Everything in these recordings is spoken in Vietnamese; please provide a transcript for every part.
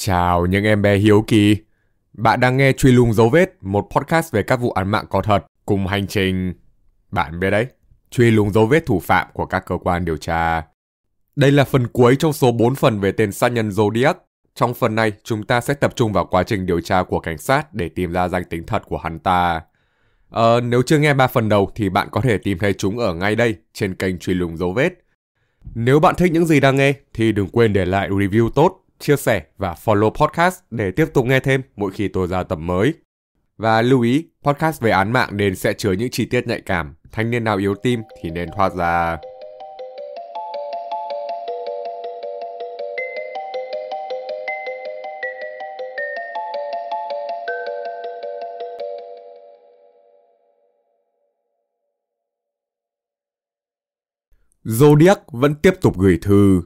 Chào những em bé hiếu kỳ. Bạn đang nghe Truy lùng dấu vết, một podcast về các vụ án mạng có thật cùng hành trình bạn biết đấy, truy lùng dấu vết thủ phạm của các cơ quan điều tra. Đây là phần cuối trong số 4 phần về tên sát nhân Zodiac. Trong phần này, chúng ta sẽ tập trung vào quá trình điều tra của cảnh sát để tìm ra danh tính thật của hắn ta. Ờ, nếu chưa nghe ba phần đầu thì bạn có thể tìm thấy chúng ở ngay đây trên kênh Truy lùng dấu vết. Nếu bạn thích những gì đang nghe thì đừng quên để lại review tốt chia sẻ và follow podcast để tiếp tục nghe thêm mỗi khi tôi ra tập mới. Và lưu ý, podcast về án mạng nên sẽ chứa những chi tiết nhạy cảm, thanh niên nào yếu tim thì nên thoát ra. Zodiac vẫn tiếp tục gửi thư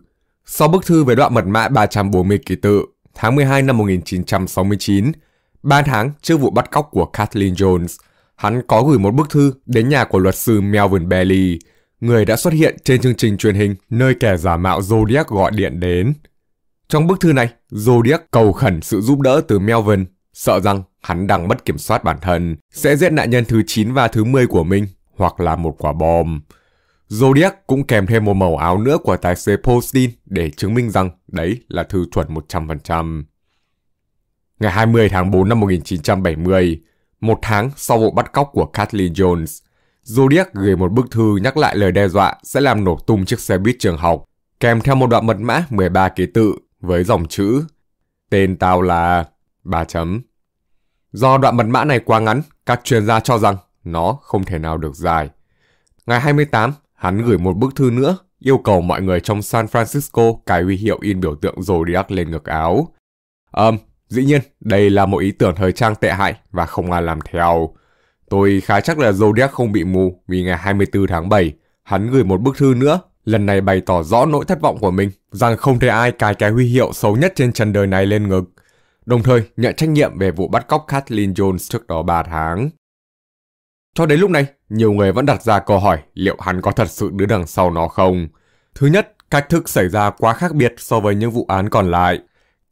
sau bức thư với đoạn mật mã 340 ký tự, tháng 12 năm 1969, 3 tháng trước vụ bắt cóc của Kathleen Jones, hắn có gửi một bức thư đến nhà của luật sư Melvin Bailey, người đã xuất hiện trên chương trình truyền hình nơi kẻ giả mạo Zodiac gọi điện đến. Trong bức thư này, Zodiac cầu khẩn sự giúp đỡ từ Melvin, sợ rằng hắn đang mất kiểm soát bản thân, sẽ giết nạn nhân thứ 9 và thứ 10 của mình, hoặc là một quả bom. Zodiac cũng kèm thêm một màu áo nữa của tài xế Postin để chứng minh rằng đấy là thư chuẩn 100%. Ngày 20 tháng 4 năm 1970, một tháng sau vụ bắt cóc của Kathleen Jones, Zodiac gửi một bức thư nhắc lại lời đe dọa sẽ làm nổ tung chiếc xe buýt trường học, kèm theo một đoạn mật mã 13 ký tự với dòng chữ Tên tao là... ba chấm. Do đoạn mật mã này quá ngắn, các chuyên gia cho rằng nó không thể nào được dài. Ngày 28 Hắn gửi một bức thư nữa, yêu cầu mọi người trong San Francisco cài huy hiệu in biểu tượng Zodiac lên ngực áo. Ờm, um, dĩ nhiên, đây là một ý tưởng thời trang tệ hại và không ai làm theo. Tôi khá chắc là Zodiac không bị mù vì ngày 24 tháng 7, hắn gửi một bức thư nữa, lần này bày tỏ rõ nỗi thất vọng của mình rằng không thể ai cài cái huy hiệu xấu nhất trên trần đời này lên ngực, đồng thời nhận trách nhiệm về vụ bắt cóc Kathleen Jones trước đó 3 tháng. Cho đến lúc này, nhiều người vẫn đặt ra câu hỏi liệu hắn có thật sự đứng đằng sau nó không. Thứ nhất, cách thức xảy ra quá khác biệt so với những vụ án còn lại.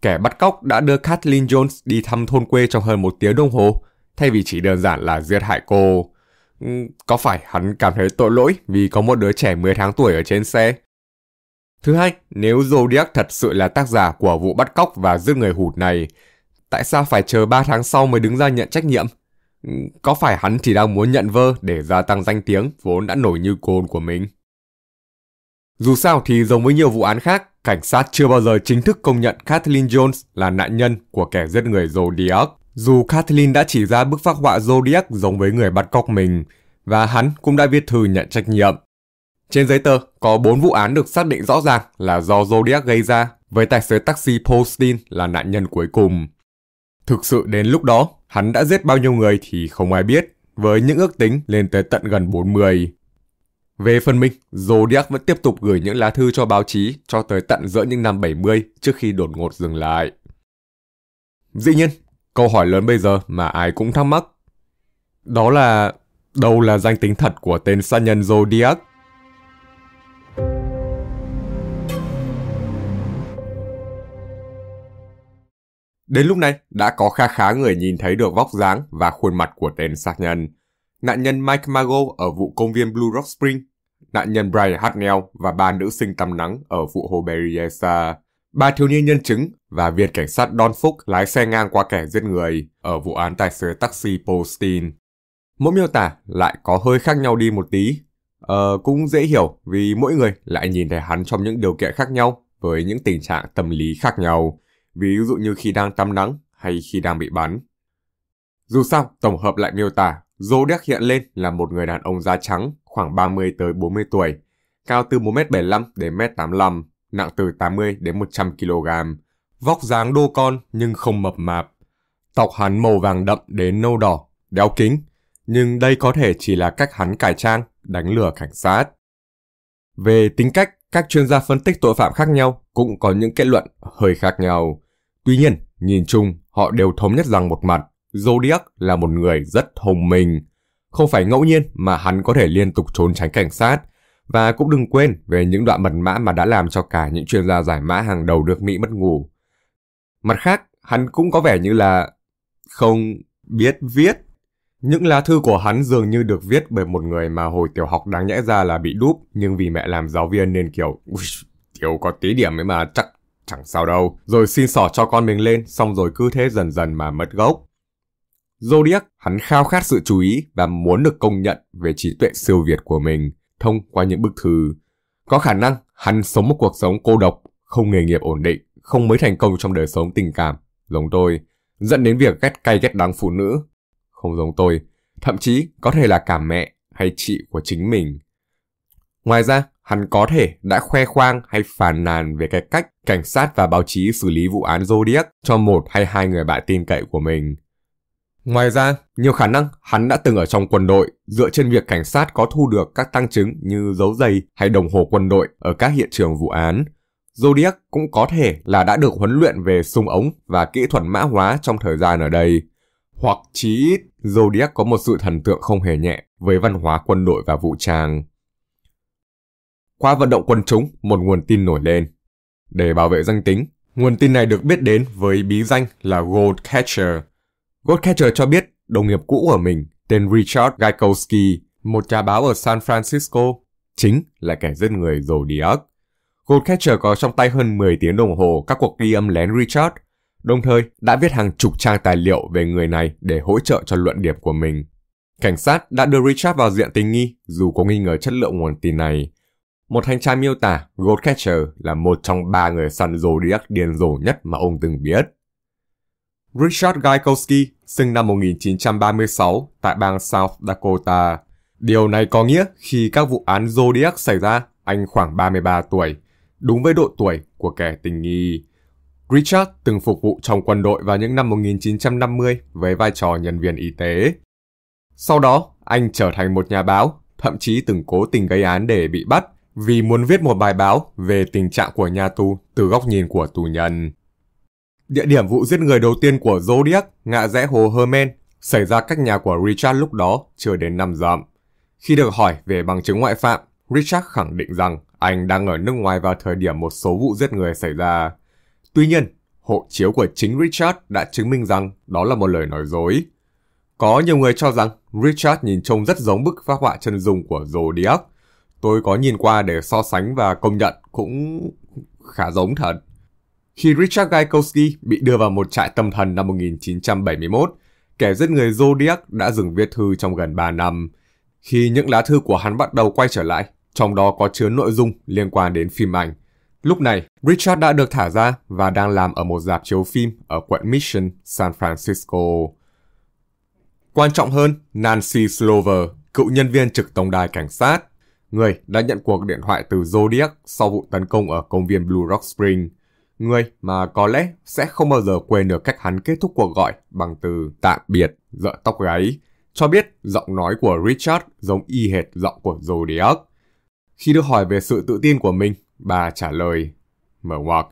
Kẻ bắt cóc đã đưa Kathleen Jones đi thăm thôn quê trong hơn một tiếng đồng hồ, thay vì chỉ đơn giản là giết hại cô. Ừ, có phải hắn cảm thấy tội lỗi vì có một đứa trẻ 10 tháng tuổi ở trên xe? Thứ hai, nếu Zodiac thật sự là tác giả của vụ bắt cóc và giết người hụt này, tại sao phải chờ 3 tháng sau mới đứng ra nhận trách nhiệm? Có phải hắn chỉ đang muốn nhận vơ để gia tăng danh tiếng vốn đã nổi như cồn của mình? Dù sao thì giống với nhiều vụ án khác, cảnh sát chưa bao giờ chính thức công nhận Kathleen Jones là nạn nhân của kẻ giết người Zodiac. Dù Kathleen đã chỉ ra bức phác họa Zodiac giống với người bắt cóc mình, và hắn cũng đã viết thư nhận trách nhiệm. Trên giấy tờ, có 4 vụ án được xác định rõ ràng là do Zodiac gây ra, với tài xế taxi Postin là nạn nhân cuối cùng. Thực sự đến lúc đó, hắn đã giết bao nhiêu người thì không ai biết, với những ước tính lên tới tận gần 40. Về phần mình, Zodiac vẫn tiếp tục gửi những lá thư cho báo chí cho tới tận giữa những năm 70 trước khi đột ngột dừng lại. Dĩ nhiên, câu hỏi lớn bây giờ mà ai cũng thắc mắc. Đó là, đâu là danh tính thật của tên sát nhân Zodiac? Đến lúc này, đã có kha khá người nhìn thấy được vóc dáng và khuôn mặt của tên sát nhân. Nạn nhân Mike Mago ở vụ công viên Blue Rock Spring, nạn nhân Brian Hartnell và ba nữ sinh tắm nắng ở vụ hồ Berryessa, ba thiếu niên nhân chứng và viên cảnh sát Don Phúc lái xe ngang qua kẻ giết người ở vụ án tài xế taxi Postin. Mỗi miêu tả lại có hơi khác nhau đi một tí. Ờ, cũng dễ hiểu vì mỗi người lại nhìn thấy hắn trong những điều kiện khác nhau với những tình trạng tâm lý khác nhau ví dụ như khi đang tắm nắng hay khi đang bị bắn. Dù sao, tổng hợp lại miêu tả, Zodiac hiện lên là một người đàn ông da trắng, khoảng 30 tới 40 tuổi, cao từ 1m75 đến 1m85, nặng từ 80 đến 100 kg, vóc dáng đô con nhưng không mập mạp. Tóc hắn màu vàng đậm đến nâu đỏ, đeo kính, nhưng đây có thể chỉ là cách hắn cải trang, đánh lừa cảnh sát. Về tính cách, các chuyên gia phân tích tội phạm khác nhau cũng có những kết luận hơi khác nhau. Tuy nhiên, nhìn chung, họ đều thống nhất rằng một mặt, Zodiac là một người rất thông minh. Không phải ngẫu nhiên mà hắn có thể liên tục trốn tránh cảnh sát. Và cũng đừng quên về những đoạn mật mã mà đã làm cho cả những chuyên gia giải mã hàng đầu nước Mỹ mất ngủ. Mặt khác, hắn cũng có vẻ như là không biết viết. Những lá thư của hắn dường như được viết bởi một người mà hồi tiểu học đáng nhẽ ra là bị đúp, nhưng vì mẹ làm giáo viên nên kiểu, kiểu có tí điểm ấy mà chắc chẳng sao đâu, rồi xin sỏ cho con mình lên, xong rồi cứ thế dần dần mà mất gốc. Zodiac, hắn khao khát sự chú ý và muốn được công nhận về trí tuệ siêu việt của mình thông qua những bức thư. Có khả năng hắn sống một cuộc sống cô độc, không nghề nghiệp ổn định, không mới thành công trong đời sống tình cảm, giống tôi, dẫn đến việc ghét cay ghét đắng phụ nữ. Không giống tôi, thậm chí có thể là cả mẹ hay chị của chính mình. Ngoài ra, Hắn có thể đã khoe khoang hay phàn nàn về cái cách cảnh sát và báo chí xử lý vụ án Zodiac cho một hay hai người bạn tin cậy của mình. Ngoài ra, nhiều khả năng hắn đã từng ở trong quân đội dựa trên việc cảnh sát có thu được các tăng chứng như dấu giày hay đồng hồ quân đội ở các hiện trường vụ án. Zodiac cũng có thể là đã được huấn luyện về súng ống và kỹ thuật mã hóa trong thời gian ở đây. Hoặc chí ít, Zodiac có một sự thần tượng không hề nhẹ với văn hóa quân đội và vũ trang qua vận động quần chúng một nguồn tin nổi lên. Để bảo vệ danh tính, nguồn tin này được biết đến với bí danh là Goldcatcher. Goldcatcher cho biết đồng nghiệp cũ của mình tên Richard Gaikowski, một nhà báo ở San Francisco, chính là kẻ giết người Zodiac. Goldcatcher có trong tay hơn 10 tiếng đồng hồ các cuộc ghi âm lén Richard, đồng thời đã viết hàng chục trang tài liệu về người này để hỗ trợ cho luận điểm của mình. Cảnh sát đã đưa Richard vào diện tình nghi dù có nghi ngờ chất lượng nguồn tin này, một thanh tra miêu tả Goldcatcher là một trong ba người săn điếc điên rồ nhất mà ông từng biết. Richard Gaikowski sinh năm 1936 tại bang South Dakota. Điều này có nghĩa khi các vụ án Zodiac xảy ra, anh khoảng 33 tuổi, đúng với độ tuổi của kẻ tình nghi. Richard từng phục vụ trong quân đội vào những năm 1950 với vai trò nhân viên y tế. Sau đó, anh trở thành một nhà báo, thậm chí từng cố tình gây án để bị bắt – vì muốn viết một bài báo về tình trạng của nhà tù từ góc nhìn của tù nhân. Địa điểm vụ giết người đầu tiên của Zodiac, ngã rẽ hồ Herman xảy ra cách nhà của Richard lúc đó chưa đến 5 dặm. Khi được hỏi về bằng chứng ngoại phạm, Richard khẳng định rằng anh đang ở nước ngoài vào thời điểm một số vụ giết người xảy ra. Tuy nhiên, hộ chiếu của chính Richard đã chứng minh rằng đó là một lời nói dối. Có nhiều người cho rằng Richard nhìn trông rất giống bức phác họa chân dung của Zodiac, Tôi có nhìn qua để so sánh và công nhận cũng khá giống thật. Khi Richard Gaikowski bị đưa vào một trại tâm thần năm 1971, kẻ giết người Zodiac đã dừng viết thư trong gần 3 năm. Khi những lá thư của hắn bắt đầu quay trở lại, trong đó có chứa nội dung liên quan đến phim ảnh. Lúc này, Richard đã được thả ra và đang làm ở một dạp chiếu phim ở quận Mission, San Francisco. Quan trọng hơn, Nancy Slover, cựu nhân viên trực tổng đài cảnh sát, người đã nhận cuộc điện thoại từ Zodiac sau vụ tấn công ở công viên Blue Rock Spring. Người mà có lẽ sẽ không bao giờ quên được cách hắn kết thúc cuộc gọi bằng từ tạm biệt, dợ tóc gáy, cho biết giọng nói của Richard giống y hệt giọng của Zodiac. Khi được hỏi về sự tự tin của mình, bà trả lời, mở ngoặc,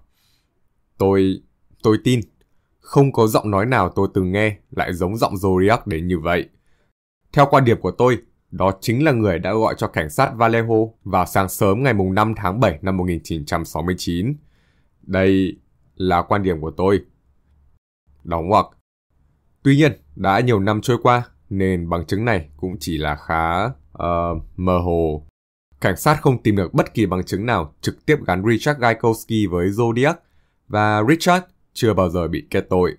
tôi, tôi tin, không có giọng nói nào tôi từng nghe lại giống giọng Zodiac đến như vậy. Theo quan điểm của tôi, đó chính là người đã gọi cho cảnh sát Vallejo vào sáng sớm ngày 5 tháng 7 năm 1969. Đây là quan điểm của tôi. Đóng ngoặc. Tuy nhiên, đã nhiều năm trôi qua, nên bằng chứng này cũng chỉ là khá uh, mơ hồ. Cảnh sát không tìm được bất kỳ bằng chứng nào trực tiếp gắn Richard Gajkowski với Zodiac và Richard chưa bao giờ bị kết tội.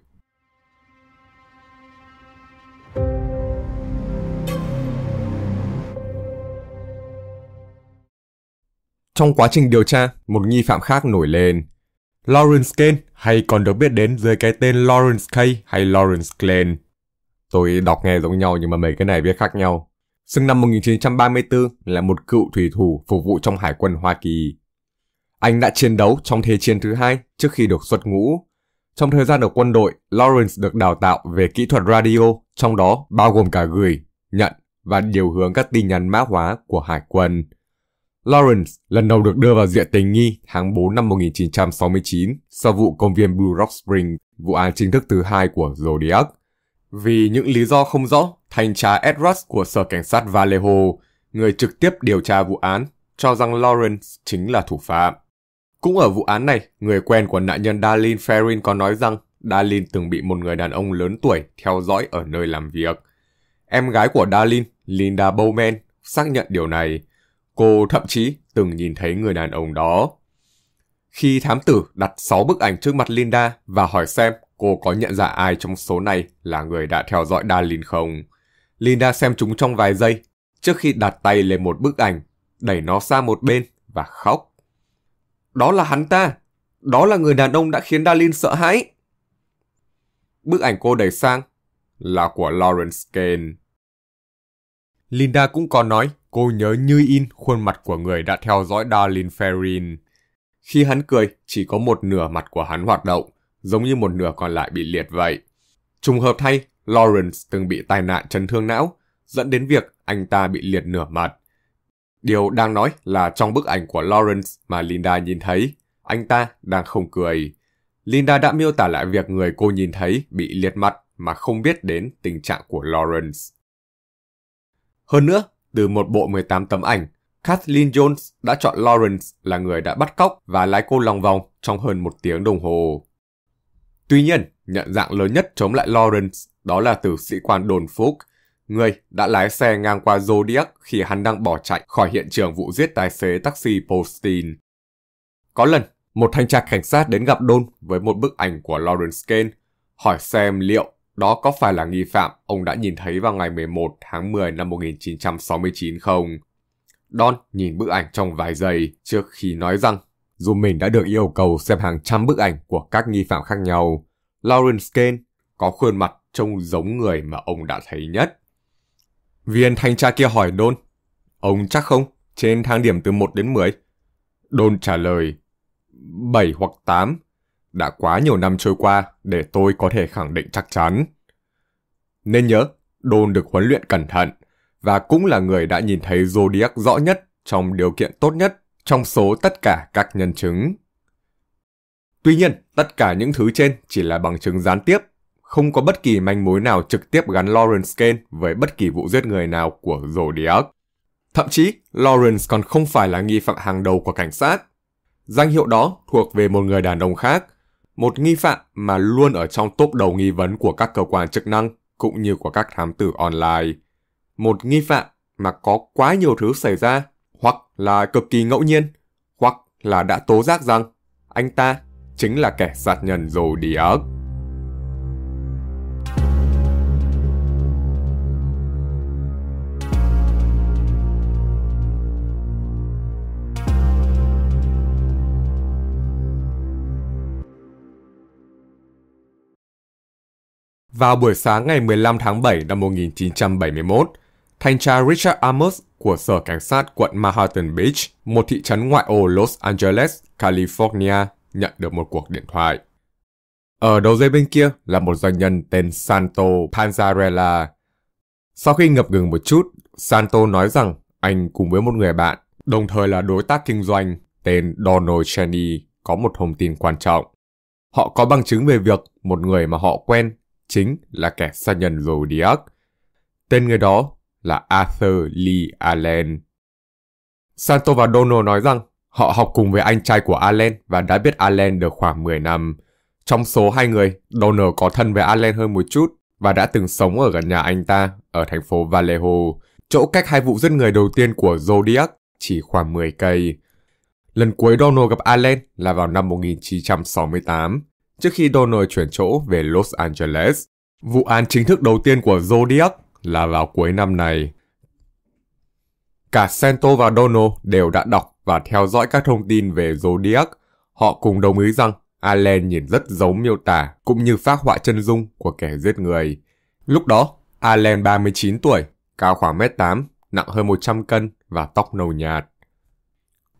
Trong quá trình điều tra, một nghi phạm khác nổi lên. Lawrence Kane hay còn được biết đến dưới cái tên Lawrence Kay hay Lawrence Klein. Tôi đọc nghe giống nhau nhưng mà mấy cái này viết khác nhau. Sinh năm 1934 là một cựu thủy thủ phục vụ trong Hải quân Hoa Kỳ. Anh đã chiến đấu trong Thế chiến thứ hai trước khi được xuất ngũ. Trong thời gian ở quân đội, Lawrence được đào tạo về kỹ thuật radio, trong đó bao gồm cả gửi, nhận và điều hướng các tin nhắn mã hóa của Hải quân. Lawrence lần đầu được đưa vào diện tình nghi tháng 4 năm 1969 sau vụ công viên Blue Rock Spring, vụ án chính thức thứ hai của Zodiac. Vì những lý do không rõ, thanh tra Ed Rush của Sở Cảnh sát Vallejo, người trực tiếp điều tra vụ án, cho rằng Lawrence chính là thủ phạm. Cũng ở vụ án này, người quen của nạn nhân Darlene Ferrin có nói rằng Darlene từng bị một người đàn ông lớn tuổi theo dõi ở nơi làm việc. Em gái của Darlene, Linda Bowman, xác nhận điều này – Cô thậm chí từng nhìn thấy người đàn ông đó. Khi thám tử đặt 6 bức ảnh trước mặt Linda và hỏi xem cô có nhận ra ai trong số này là người đã theo dõi Darlene không, Linda xem chúng trong vài giây trước khi đặt tay lên một bức ảnh, đẩy nó sang một bên và khóc. Đó là hắn ta! Đó là người đàn ông đã khiến Darlene sợ hãi! Bức ảnh cô đẩy sang là của Lawrence Kane. Linda cũng còn nói Cô nhớ như in khuôn mặt của người đã theo dõi Darlin Ferrin. Khi hắn cười, chỉ có một nửa mặt của hắn hoạt động, giống như một nửa còn lại bị liệt vậy. Trùng hợp thay, Lawrence từng bị tai nạn chấn thương não, dẫn đến việc anh ta bị liệt nửa mặt. Điều đang nói là trong bức ảnh của Lawrence mà Linda nhìn thấy, anh ta đang không cười. Linda đã miêu tả lại việc người cô nhìn thấy bị liệt mặt mà không biết đến tình trạng của Lawrence. Hơn nữa, từ một bộ 18 tấm ảnh, Kathleen Jones đã chọn Lawrence là người đã bắt cóc và lái cô lòng vòng trong hơn một tiếng đồng hồ. Tuy nhiên, nhận dạng lớn nhất chống lại Lawrence đó là từ sĩ quan đồn Phúc, người đã lái xe ngang qua Zodiac khi hắn đang bỏ chạy khỏi hiện trường vụ giết tài xế taxi Postin. Có lần, một thanh tra cảnh sát đến gặp Don với một bức ảnh của Lawrence Kane, hỏi xem liệu đó có phải là nghi phạm ông đã nhìn thấy vào ngày 11 tháng 10 năm 1969 không? Don nhìn bức ảnh trong vài giây trước khi nói rằng dù mình đã được yêu cầu xem hàng trăm bức ảnh của các nghi phạm khác nhau, Lawrence Kane có khuôn mặt trông giống người mà ông đã thấy nhất. Viên thanh tra kia hỏi Don, ông chắc không, trên thang điểm từ 1 đến 10? Don trả lời, 7 hoặc 8, đã quá nhiều năm trôi qua để tôi có thể khẳng định chắc chắn. Nên nhớ, Đôn được huấn luyện cẩn thận và cũng là người đã nhìn thấy Zodiac rõ nhất trong điều kiện tốt nhất trong số tất cả các nhân chứng. Tuy nhiên, tất cả những thứ trên chỉ là bằng chứng gián tiếp, không có bất kỳ manh mối nào trực tiếp gắn Lawrence Kane với bất kỳ vụ giết người nào của Zodiac. Thậm chí, Lawrence còn không phải là nghi phạm hàng đầu của cảnh sát. Danh hiệu đó thuộc về một người đàn ông khác một nghi phạm mà luôn ở trong top đầu nghi vấn của các cơ quan chức năng cũng như của các thám tử online. Một nghi phạm mà có quá nhiều thứ xảy ra hoặc là cực kỳ ngẫu nhiên hoặc là đã tố giác rằng anh ta chính là kẻ sát nhân rồi đi ớt. Vào buổi sáng ngày 15 tháng 7 năm 1971, thanh tra Richard Amos của Sở Cảnh sát quận Manhattan Beach, một thị trấn ngoại ô Los Angeles, California, nhận được một cuộc điện thoại. Ở đầu dây bên kia là một doanh nhân tên Santo Panzarella. Sau khi ngập ngừng một chút, Santo nói rằng anh cùng với một người bạn, đồng thời là đối tác kinh doanh tên Donald Cheney, có một thông tin quan trọng. Họ có bằng chứng về việc một người mà họ quen chính là kẻ sát nhân Zodiac. Tên người đó là Arthur Lee Allen. Santo và Donald nói rằng họ học cùng với anh trai của Allen và đã biết Allen được khoảng 10 năm. Trong số hai người, Donald có thân với Allen hơn một chút và đã từng sống ở gần nhà anh ta ở thành phố Vallejo, chỗ cách hai vụ giết người đầu tiên của Zodiac chỉ khoảng 10 cây. Lần cuối Donald gặp Allen là vào năm 1968, trước khi Donald chuyển chỗ về Los Angeles. Vụ án chính thức đầu tiên của Zodiac là vào cuối năm này. Cả Santo và Donald đều đã đọc và theo dõi các thông tin về Zodiac. Họ cùng đồng ý rằng Allen nhìn rất giống miêu tả cũng như phác họa chân dung của kẻ giết người. Lúc đó, Allen 39 tuổi, cao khoảng mét 8, nặng hơn 100 cân và tóc nâu nhạt.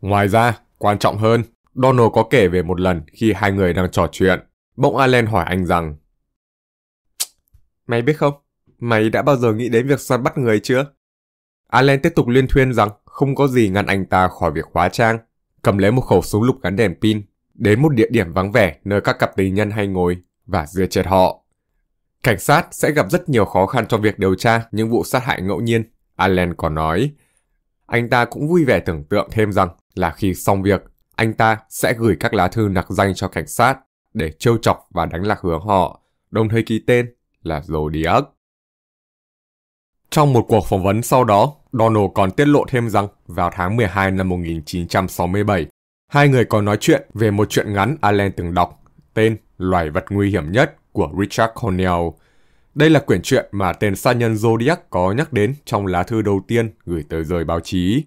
Ngoài ra, quan trọng hơn, Donald có kể về một lần khi hai người đang trò chuyện. Bỗng Alan hỏi anh rằng Mày biết không, mày đã bao giờ nghĩ đến việc săn bắt người chưa? Alan tiếp tục liên thuyên rằng không có gì ngăn anh ta khỏi việc hóa trang, cầm lấy một khẩu súng lục gắn đèn pin, đến một địa điểm vắng vẻ nơi các cặp tình nhân hay ngồi và giết chết họ. Cảnh sát sẽ gặp rất nhiều khó khăn trong việc điều tra những vụ sát hại ngẫu nhiên, Alan còn nói. Anh ta cũng vui vẻ tưởng tượng thêm rằng là khi xong việc, anh ta sẽ gửi các lá thư nặc danh cho cảnh sát để trêu chọc và đánh lạc hướng họ, đồng thời ký tên là Zodiac. Trong một cuộc phỏng vấn sau đó, Donald còn tiết lộ thêm rằng vào tháng 12 năm 1967, hai người còn nói chuyện về một chuyện ngắn Allen từng đọc, tên Loài vật nguy hiểm nhất của Richard Cornell. Đây là quyển truyện mà tên sát nhân Zodiac có nhắc đến trong lá thư đầu tiên gửi tới giới báo chí.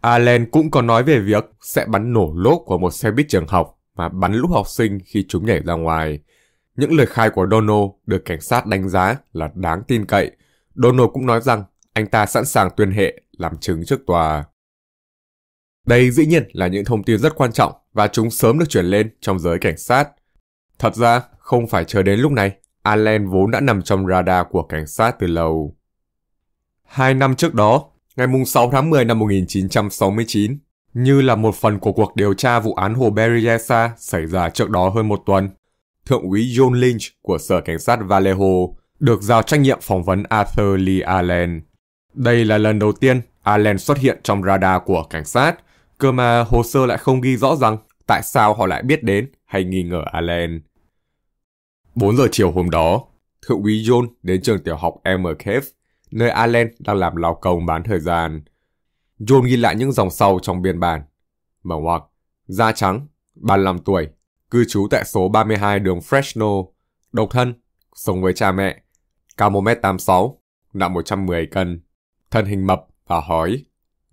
Allen cũng có nói về việc sẽ bắn nổ lốp của một xe buýt trường học và bắn lũ học sinh khi chúng nhảy ra ngoài. Những lời khai của Donald được cảnh sát đánh giá là đáng tin cậy. Donald cũng nói rằng anh ta sẵn sàng tuyên hệ làm chứng trước tòa. Đây dĩ nhiên là những thông tin rất quan trọng và chúng sớm được chuyển lên trong giới cảnh sát. Thật ra, không phải chờ đến lúc này, Allen vốn đã nằm trong radar của cảnh sát từ lâu. Hai năm trước đó, ngày 6 tháng 10 năm 1969, như là một phần của cuộc điều tra vụ án hồ Berryessa xảy ra trước đó hơn một tuần. Thượng úy John Lynch của Sở Cảnh sát Vallejo được giao trách nhiệm phỏng vấn Arthur Lee Allen. Đây là lần đầu tiên Allen xuất hiện trong radar của cảnh sát, cơ mà hồ sơ lại không ghi rõ rằng tại sao họ lại biết đến hay nghi ngờ Allen. 4 giờ chiều hôm đó, Thượng úy John đến trường tiểu học Emercave, nơi Allen đang làm lao công bán thời gian – John ghi lại những dòng sau trong biên bản. Mở ngoặc, da trắng, 35 tuổi, cư trú tại số 32 đường Fresno, độc thân, sống với cha mẹ, cao 1m86, nặng 110 cân, thân hình mập và hói.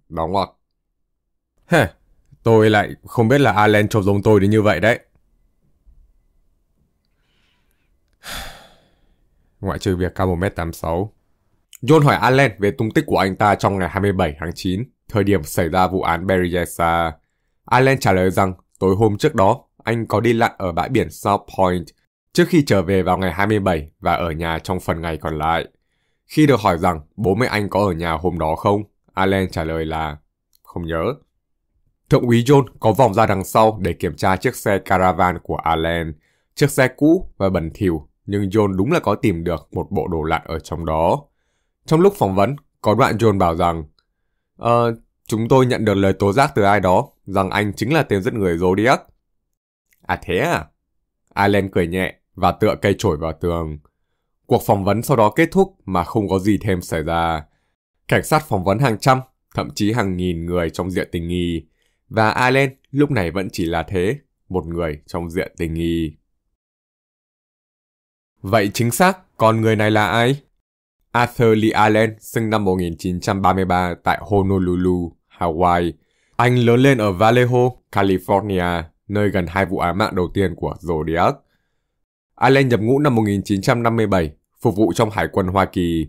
Đóng ngoặc. Heh, tôi lại không biết là Alan trông giống tôi đến như vậy đấy. Ngoại trừ việc cao 1m86, John hỏi Allen về tung tích của anh ta trong ngày 27 tháng 9, thời điểm xảy ra vụ án Berryessa. Allen trả lời rằng tối hôm trước đó, anh có đi lặn ở bãi biển South Point trước khi trở về vào ngày 27 và ở nhà trong phần ngày còn lại. Khi được hỏi rằng bố mẹ anh có ở nhà hôm đó không, Allen trả lời là không nhớ. Thượng úy John có vòng ra đằng sau để kiểm tra chiếc xe caravan của Allen, chiếc xe cũ và bẩn thỉu, nhưng John đúng là có tìm được một bộ đồ lặn ở trong đó. Trong lúc phỏng vấn, có đoạn John bảo rằng Ờ, uh, chúng tôi nhận được lời tố giác từ ai đó rằng anh chính là tên giết người Zodiac. À thế à? Allen cười nhẹ và tựa cây chổi vào tường. Cuộc phỏng vấn sau đó kết thúc mà không có gì thêm xảy ra. Cảnh sát phỏng vấn hàng trăm, thậm chí hàng nghìn người trong diện tình nghi. Và Allen lúc này vẫn chỉ là thế, một người trong diện tình nghi. Vậy chính xác, còn người này là ai? Arthur Lee Allen sinh năm 1933 tại Honolulu, Hawaii. Anh lớn lên ở Vallejo, California, nơi gần hai vụ án mạng đầu tiên của Zodiac. Allen nhập ngũ năm 1957, phục vụ trong Hải quân Hoa Kỳ.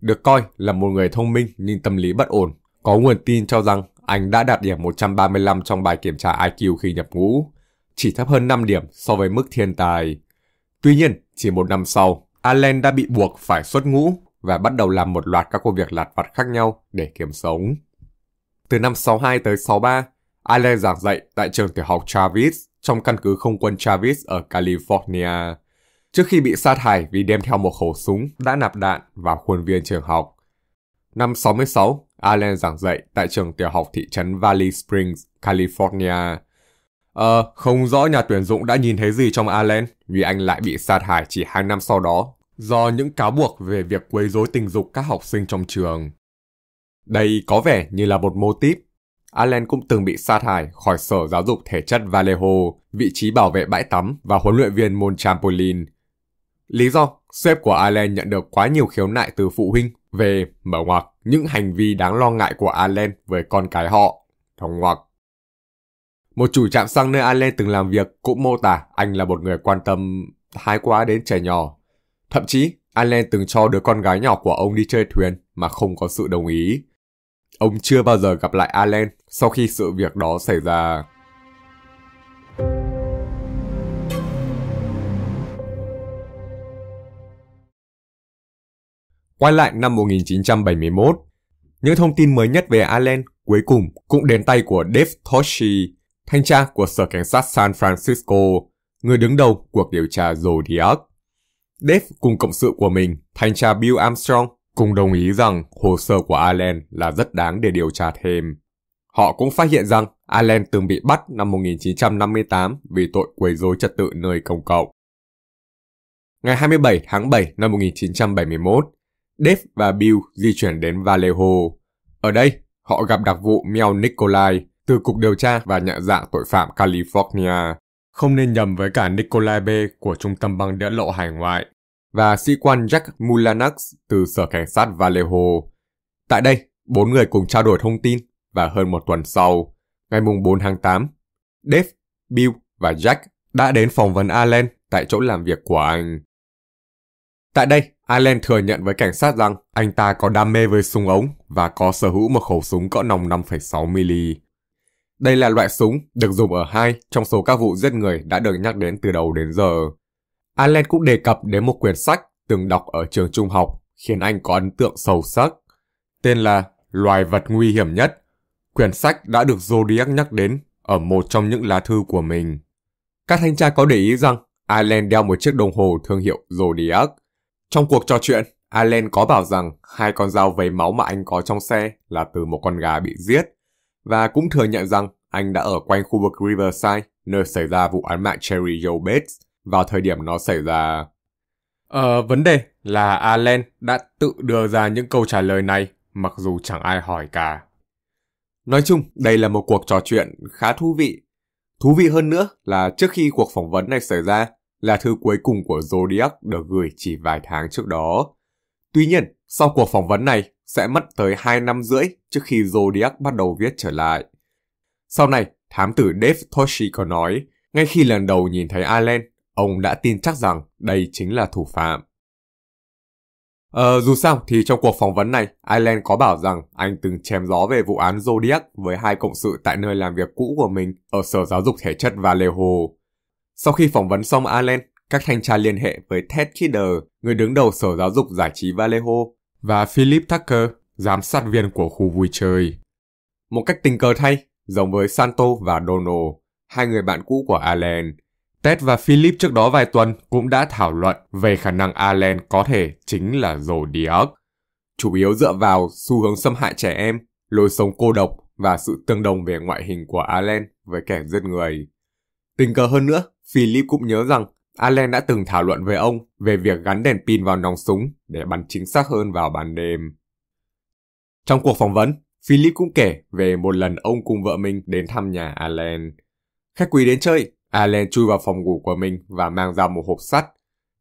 Được coi là một người thông minh nhưng tâm lý bất ổn. Có nguồn tin cho rằng anh đã đạt điểm 135 trong bài kiểm tra IQ khi nhập ngũ, chỉ thấp hơn 5 điểm so với mức thiên tài. Tuy nhiên, chỉ một năm sau, Allen đã bị buộc phải xuất ngũ và bắt đầu làm một loạt các công việc lặt vặt khác nhau để kiếm sống. Từ năm 62 tới 63, Allen giảng dạy tại trường tiểu học Travis trong căn cứ không quân Travis ở California, trước khi bị sa thải vì đem theo một khẩu súng đã nạp đạn vào khuôn viên trường học. Năm 66, Allen giảng dạy tại trường tiểu học thị trấn Valley Springs, California – Ờ, à, không rõ nhà tuyển dụng đã nhìn thấy gì trong Allen vì anh lại bị sát hại chỉ 2 năm sau đó do những cáo buộc về việc quấy rối tình dục các học sinh trong trường. Đây có vẻ như là một mô típ. Allen cũng từng bị sát hại khỏi Sở Giáo dục Thể chất Vallejo, vị trí bảo vệ bãi tắm và huấn luyện viên môn trampoline. Lý do, sếp của Allen nhận được quá nhiều khiếu nại từ phụ huynh về, mở ngoặc, những hành vi đáng lo ngại của Allen với con cái họ. Thông ngoặc, một chủ trạm xăng nơi Allen từng làm việc cũng mô tả anh là một người quan tâm thái quá đến trẻ nhỏ. Thậm chí, Allen từng cho đứa con gái nhỏ của ông đi chơi thuyền mà không có sự đồng ý. Ông chưa bao giờ gặp lại Allen sau khi sự việc đó xảy ra. Quay lại năm 1971, những thông tin mới nhất về Allen cuối cùng cũng đến tay của Dave Toshi, thanh tra của Sở Cảnh sát San Francisco, người đứng đầu cuộc điều tra Zodiac. Dave cùng cộng sự của mình, thanh tra Bill Armstrong, cùng đồng ý rằng hồ sơ của Allen là rất đáng để điều tra thêm. Họ cũng phát hiện rằng Allen từng bị bắt năm 1958 vì tội quấy rối trật tự nơi công cộng. Ngày 27 tháng 7 năm 1971, Dave và Bill di chuyển đến Vallejo. Ở đây, họ gặp đặc vụ Mel Nikolai, từ Cục Điều tra và nhận dạng Tội phạm California, không nên nhầm với cả Nikolai B. của Trung tâm băng đĩa lộ hải ngoại và sĩ quan Jack Mulanax từ Sở Cảnh sát Vallejo. Tại đây, bốn người cùng trao đổi thông tin và hơn một tuần sau, ngày mùng 4 tháng 8, Dave, Bill và Jack đã đến phỏng vấn Allen tại chỗ làm việc của anh. Tại đây, Allen thừa nhận với cảnh sát rằng anh ta có đam mê với súng ống và có sở hữu một khẩu súng cỡ nòng 5,6mm. Đây là loại súng được dùng ở hai trong số các vụ giết người đã được nhắc đến từ đầu đến giờ. Allen cũng đề cập đến một quyển sách từng đọc ở trường trung học khiến anh có ấn tượng sâu sắc. Tên là Loài vật nguy hiểm nhất. Quyển sách đã được Zodiac nhắc đến ở một trong những lá thư của mình. Các thanh tra có để ý rằng Allen đeo một chiếc đồng hồ thương hiệu Zodiac. Trong cuộc trò chuyện, Allen có bảo rằng hai con dao vấy máu mà anh có trong xe là từ một con gà bị giết – và cũng thừa nhận rằng anh đã ở quanh khu vực Riverside, nơi xảy ra vụ án mạng Cherry Joe Bates, vào thời điểm nó xảy ra. Ờ, vấn đề là Allen đã tự đưa ra những câu trả lời này, mặc dù chẳng ai hỏi cả. Nói chung, đây là một cuộc trò chuyện khá thú vị. Thú vị hơn nữa là trước khi cuộc phỏng vấn này xảy ra, là thư cuối cùng của Zodiac được gửi chỉ vài tháng trước đó. Tuy nhiên, sau cuộc phỏng vấn này, sẽ mất tới 2 năm rưỡi trước khi Zodiac bắt đầu viết trở lại. Sau này, thám tử Dave Toshi có nói, ngay khi lần đầu nhìn thấy Allen, ông đã tin chắc rằng đây chính là thủ phạm. Ờ, dù sao thì trong cuộc phỏng vấn này, Allen có bảo rằng anh từng chém gió về vụ án Zodiac với hai cộng sự tại nơi làm việc cũ của mình ở Sở Giáo dục Thể chất và Lê Hồ. Sau khi phỏng vấn xong Allen, các thanh tra liên hệ với Ted Kidder, người đứng đầu Sở Giáo dục Giải trí Vallejo, và Philip Tucker, giám sát viên của khu vui chơi. Một cách tình cờ thay, giống với Santo và Donald, hai người bạn cũ của Allen, Ted và Philip trước đó vài tuần cũng đã thảo luận về khả năng Allen có thể chính là Zodiac, chủ yếu dựa vào xu hướng xâm hại trẻ em, lối sống cô độc và sự tương đồng về ngoại hình của Allen với kẻ giết người. Tình cờ hơn nữa, Philip cũng nhớ rằng Allen đã từng thảo luận với ông về việc gắn đèn pin vào nòng súng để bắn chính xác hơn vào ban đêm. Trong cuộc phỏng vấn, Philip cũng kể về một lần ông cùng vợ mình đến thăm nhà Allen. Khách quý đến chơi, Allen chui vào phòng ngủ của mình và mang ra một hộp sắt.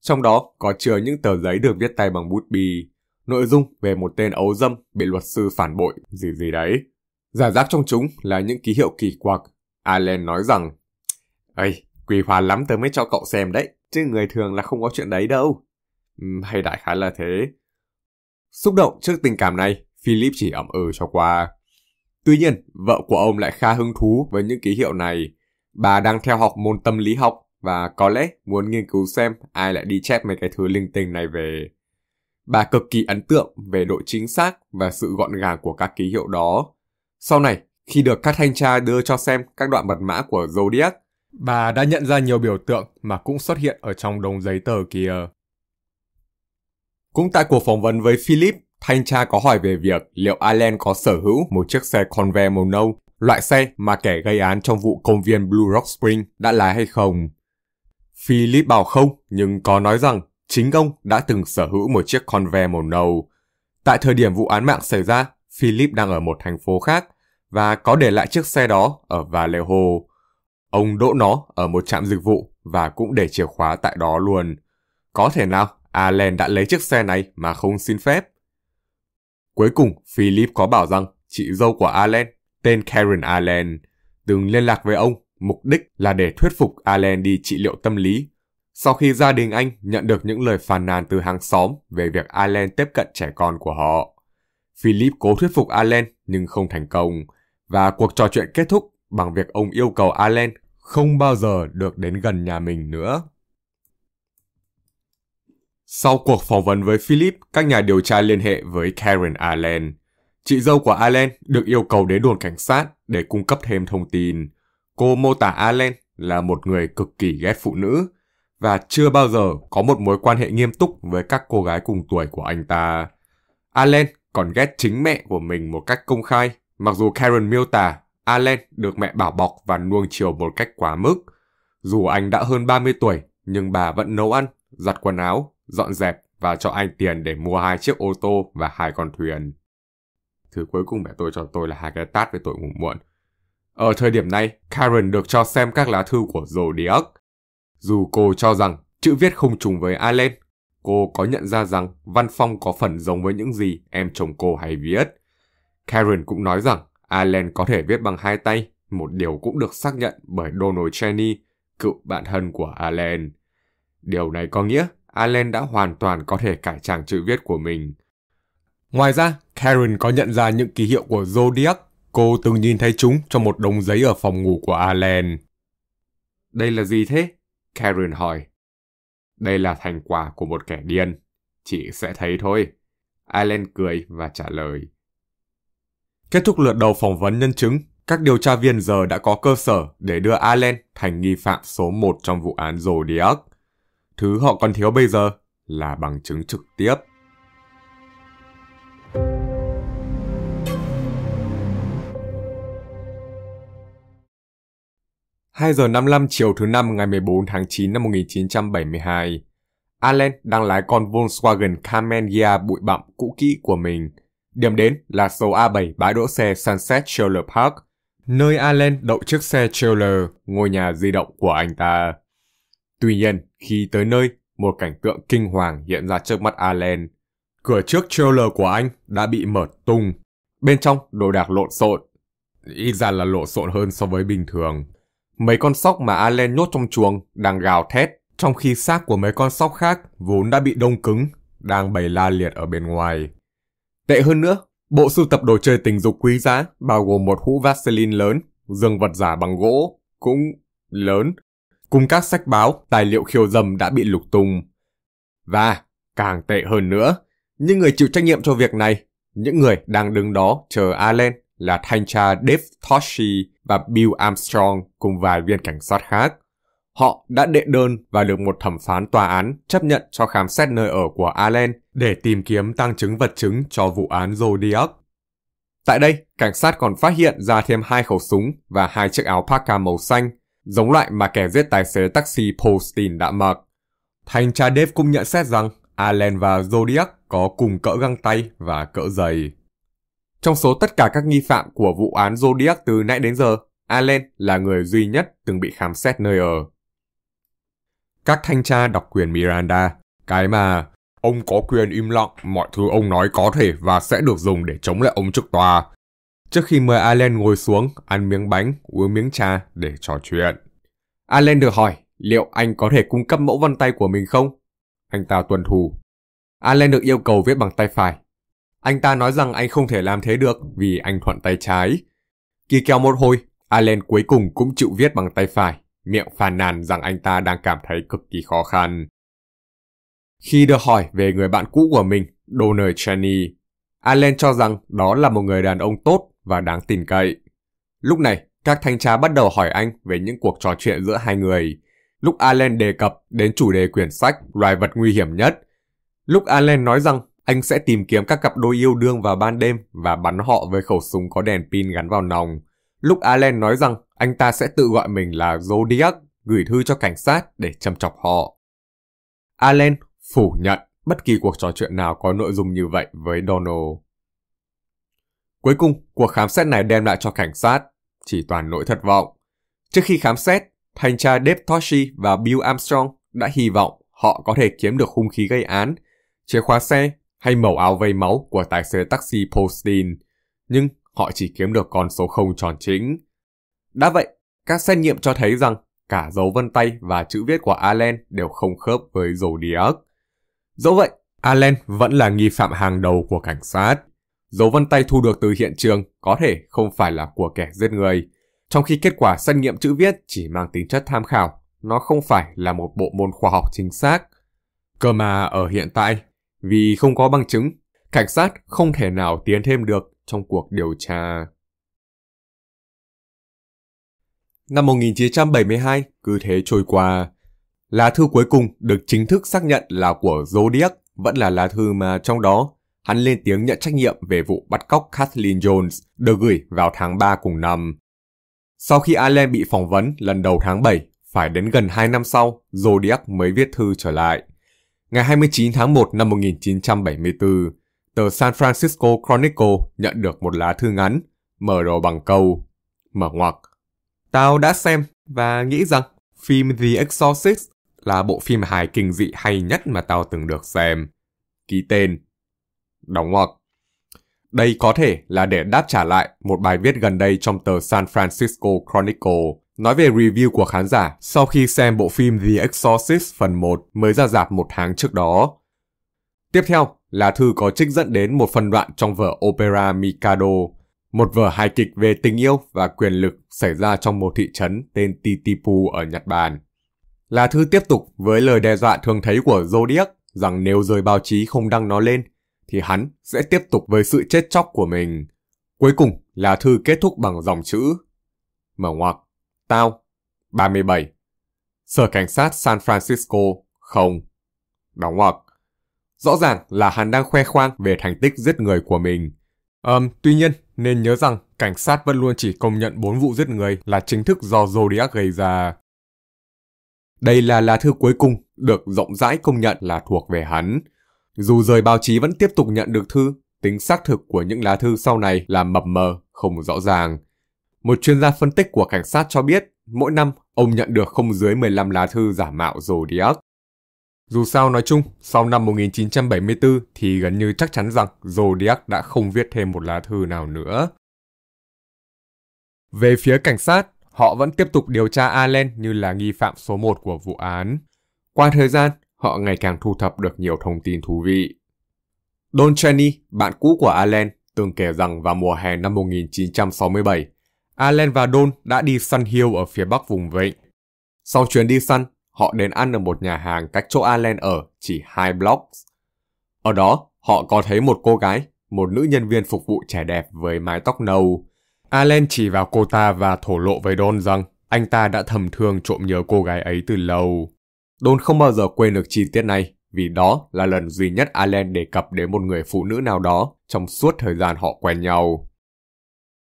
Trong đó có chứa những tờ giấy được viết tay bằng bút bi, nội dung về một tên ấu dâm bị luật sư phản bội, gì gì đấy. Giả giáp trong chúng là những ký hiệu kỳ quặc. Allen nói rằng, Ây, quỳ hòa lắm tớ mới cho cậu xem đấy, chứ người thường là không có chuyện đấy đâu. Uhm, hay đại khái là thế. Xúc động trước tình cảm này, Philip chỉ ẩm ừ cho qua. Tuy nhiên, vợ của ông lại khá hứng thú với những ký hiệu này. Bà đang theo học môn tâm lý học và có lẽ muốn nghiên cứu xem ai lại đi chép mấy cái thứ linh tinh này về. Bà cực kỳ ấn tượng về độ chính xác và sự gọn gàng của các ký hiệu đó. Sau này, khi được các thanh tra đưa cho xem các đoạn mật mã của Zodiac, Bà đã nhận ra nhiều biểu tượng mà cũng xuất hiện ở trong đống giấy tờ kia. Cũng tại cuộc phỏng vấn với Philip, thanh tra có hỏi về việc liệu Allen có sở hữu một chiếc xe Convair màu nâu, loại xe mà kẻ gây án trong vụ công viên Blue Rock Spring đã lái hay không. Philip bảo không, nhưng có nói rằng chính ông đã từng sở hữu một chiếc Convair màu nâu. Tại thời điểm vụ án mạng xảy ra, Philip đang ở một thành phố khác và có để lại chiếc xe đó ở Vallejo. Ông đỗ nó ở một trạm dịch vụ và cũng để chìa khóa tại đó luôn. Có thể nào Allen đã lấy chiếc xe này mà không xin phép? Cuối cùng, Philip có bảo rằng chị dâu của Allen, tên Karen Allen, từng liên lạc với ông, mục đích là để thuyết phục Allen đi trị liệu tâm lý. Sau khi gia đình anh nhận được những lời phàn nàn từ hàng xóm về việc Allen tiếp cận trẻ con của họ, Philip cố thuyết phục Allen nhưng không thành công và cuộc trò chuyện kết thúc bằng việc ông yêu cầu Allen không bao giờ được đến gần nhà mình nữa. Sau cuộc phỏng vấn với Philip, các nhà điều tra liên hệ với Karen Allen. Chị dâu của Allen được yêu cầu đến đồn cảnh sát để cung cấp thêm thông tin. Cô mô tả Allen là một người cực kỳ ghét phụ nữ và chưa bao giờ có một mối quan hệ nghiêm túc với các cô gái cùng tuổi của anh ta. Allen còn ghét chính mẹ của mình một cách công khai, mặc dù Karen miêu tả Allen được mẹ bảo bọc và nuông chiều một cách quá mức. Dù anh đã hơn 30 tuổi, nhưng bà vẫn nấu ăn, giặt quần áo, dọn dẹp và cho anh tiền để mua hai chiếc ô tô và hai con thuyền. Thứ cuối cùng mẹ tôi cho tôi là hai cái tát về tội ngủ muộn. Ở thời điểm này, Karen được cho xem các lá thư của Zodiac. Dù cô cho rằng chữ viết không trùng với Allen, cô có nhận ra rằng văn phong có phần giống với những gì em chồng cô hay viết. Karen cũng nói rằng Allen có thể viết bằng hai tay, một điều cũng được xác nhận bởi Donald Cheney, cựu bạn thân của Allen. Điều này có nghĩa Allen đã hoàn toàn có thể cải trang chữ viết của mình. Ngoài ra, Karen có nhận ra những ký hiệu của Zodiac. Cô từng nhìn thấy chúng trong một đống giấy ở phòng ngủ của Allen. Đây là gì thế? Karen hỏi. Đây là thành quả của một kẻ điên. Chị sẽ thấy thôi. Allen cười và trả lời. Kết thúc lượt đầu phỏng vấn nhân chứng, các điều tra viên giờ đã có cơ sở để đưa Allen thành nghi phạm số 1 trong vụ án Zodiac. Thứ họ còn thiếu bây giờ là bằng chứng trực tiếp. hai giờ 55 chiều thứ năm ngày 14 tháng 9 năm 1972, Allen đang lái con Volkswagen Carmen Gia bụi bặm cũ kỹ của mình Điểm đến là số A7 bãi đỗ xe Sunset Trailer Park, nơi Allen đậu chiếc xe trailer, ngôi nhà di động của anh ta. Tuy nhiên, khi tới nơi, một cảnh tượng kinh hoàng hiện ra trước mắt Allen. Cửa trước trailer của anh đã bị mở tung. Bên trong, đồ đạc lộn xộn. Ít ra là lộn xộn hơn so với bình thường. Mấy con sóc mà Allen nhốt trong chuồng đang gào thét, trong khi xác của mấy con sóc khác vốn đã bị đông cứng, đang bày la liệt ở bên ngoài. Tệ hơn nữa, bộ sưu tập đồ chơi tình dục quý giá bao gồm một hũ Vaseline lớn, dương vật giả bằng gỗ cũng lớn, cùng các sách báo, tài liệu khiêu dâm đã bị lục tung. Và, càng tệ hơn nữa, những người chịu trách nhiệm cho việc này, những người đang đứng đó chờ Allen là thanh tra Dave Toshi và Bill Armstrong cùng vài viên cảnh sát khác. Họ đã đệ đơn và được một thẩm phán tòa án chấp nhận cho khám xét nơi ở của Allen để tìm kiếm tăng chứng vật chứng cho vụ án Zodiac. Tại đây, cảnh sát còn phát hiện ra thêm hai khẩu súng và hai chiếc áo parka màu xanh, giống loại mà kẻ giết tài xế taxi Postin đã mặc. Thanh tra Dave cũng nhận xét rằng Allen và Zodiac có cùng cỡ găng tay và cỡ giày. Trong số tất cả các nghi phạm của vụ án Zodiac từ nãy đến giờ, Allen là người duy nhất từng bị khám xét nơi ở các thanh tra đọc quyền Miranda, cái mà ông có quyền im lặng, mọi thứ ông nói có thể và sẽ được dùng để chống lại ông trước tòa. Trước khi mời Allen ngồi xuống, ăn miếng bánh, uống miếng trà để trò chuyện. Allen được hỏi liệu anh có thể cung cấp mẫu vân tay của mình không? Anh ta tuân thủ. Allen được yêu cầu viết bằng tay phải. Anh ta nói rằng anh không thể làm thế được vì anh thuận tay trái. Kỳ kèo một hồi, Allen cuối cùng cũng chịu viết bằng tay phải miệng phàn nàn rằng anh ta đang cảm thấy cực kỳ khó khăn. Khi được hỏi về người bạn cũ của mình, Donald Cheney, Allen cho rằng đó là một người đàn ông tốt và đáng tin cậy. Lúc này, các thanh tra bắt đầu hỏi anh về những cuộc trò chuyện giữa hai người. Lúc Allen đề cập đến chủ đề quyển sách Loài vật nguy hiểm nhất, lúc Allen nói rằng anh sẽ tìm kiếm các cặp đôi yêu đương vào ban đêm và bắn họ với khẩu súng có đèn pin gắn vào nòng. Lúc Allen nói rằng anh ta sẽ tự gọi mình là Zodiac gửi thư cho cảnh sát để châm chọc họ. Allen phủ nhận bất kỳ cuộc trò chuyện nào có nội dung như vậy với Donald. Cuối cùng, cuộc khám xét này đem lại cho cảnh sát chỉ toàn nỗi thất vọng. Trước khi khám xét, thanh tra Dave Toshi và Bill Armstrong đã hy vọng họ có thể kiếm được hung khí gây án, chìa khóa xe hay màu áo vây máu của tài xế taxi Postin, nhưng họ chỉ kiếm được con số không tròn chính. Đã vậy, các xét nghiệm cho thấy rằng cả dấu vân tay và chữ viết của Allen đều không khớp với Zodiac. Dẫu vậy, Allen vẫn là nghi phạm hàng đầu của cảnh sát. Dấu vân tay thu được từ hiện trường có thể không phải là của kẻ giết người, trong khi kết quả xét nghiệm chữ viết chỉ mang tính chất tham khảo, nó không phải là một bộ môn khoa học chính xác. Cơ mà ở hiện tại, vì không có bằng chứng, cảnh sát không thể nào tiến thêm được trong cuộc điều tra. Năm 1972 cứ thế trôi qua. Lá thư cuối cùng được chính thức xác nhận là của Zodiac, vẫn là lá thư mà trong đó hắn lên tiếng nhận trách nhiệm về vụ bắt cóc Kathleen Jones được gửi vào tháng 3 cùng năm. Sau khi Allen bị phỏng vấn lần đầu tháng 7, phải đến gần 2 năm sau, Zodiac mới viết thư trở lại. Ngày 29 tháng 1 năm 1974, tờ San Francisco Chronicle nhận được một lá thư ngắn, mở đầu bằng câu, mở ngoặc, Tao đã xem và nghĩ rằng phim The Exorcist là bộ phim hài kinh dị hay nhất mà tao từng được xem. Ký tên. Đóng ngoặc. Đây có thể là để đáp trả lại một bài viết gần đây trong tờ San Francisco Chronicle nói về review của khán giả sau khi xem bộ phim The Exorcist phần 1 mới ra dạp một tháng trước đó. Tiếp theo là thư có trích dẫn đến một phần đoạn trong vở opera Mikado một vở hài kịch về tình yêu và quyền lực xảy ra trong một thị trấn tên Titipu ở Nhật Bản. Là thư tiếp tục với lời đe dọa thường thấy của Zodiac rằng nếu giới báo chí không đăng nó lên, thì hắn sẽ tiếp tục với sự chết chóc của mình. Cuối cùng là thư kết thúc bằng dòng chữ Mở ngoặc, tao, 37, Sở Cảnh sát San Francisco, không. Đóng ngoặc. Rõ ràng là hắn đang khoe khoang về thành tích giết người của mình. Um, tuy nhiên, nên nhớ rằng, cảnh sát vẫn luôn chỉ công nhận 4 vụ giết người là chính thức do Zodiac gây ra. Đây là lá thư cuối cùng được rộng rãi công nhận là thuộc về hắn. Dù rời báo chí vẫn tiếp tục nhận được thư, tính xác thực của những lá thư sau này là mập mờ, không rõ ràng. Một chuyên gia phân tích của cảnh sát cho biết, mỗi năm ông nhận được không dưới 15 lá thư giả mạo Zodiac. Dù sao nói chung, sau năm 1974 thì gần như chắc chắn rằng Zodiac đã không viết thêm một lá thư nào nữa. Về phía cảnh sát, họ vẫn tiếp tục điều tra Allen như là nghi phạm số 1 của vụ án. Qua thời gian, họ ngày càng thu thập được nhiều thông tin thú vị. Don Cheney, bạn cũ của Allen, từng kể rằng vào mùa hè năm 1967, Allen và Don đã đi săn hiêu ở phía bắc vùng vịnh. Sau chuyến đi săn, họ đến ăn ở một nhà hàng cách chỗ Allen ở chỉ hai blocks. Ở đó, họ có thấy một cô gái, một nữ nhân viên phục vụ trẻ đẹp với mái tóc nâu. Allen chỉ vào cô ta và thổ lộ với Don rằng anh ta đã thầm thương trộm nhớ cô gái ấy từ lâu. Don không bao giờ quên được chi tiết này, vì đó là lần duy nhất Allen đề cập đến một người phụ nữ nào đó trong suốt thời gian họ quen nhau.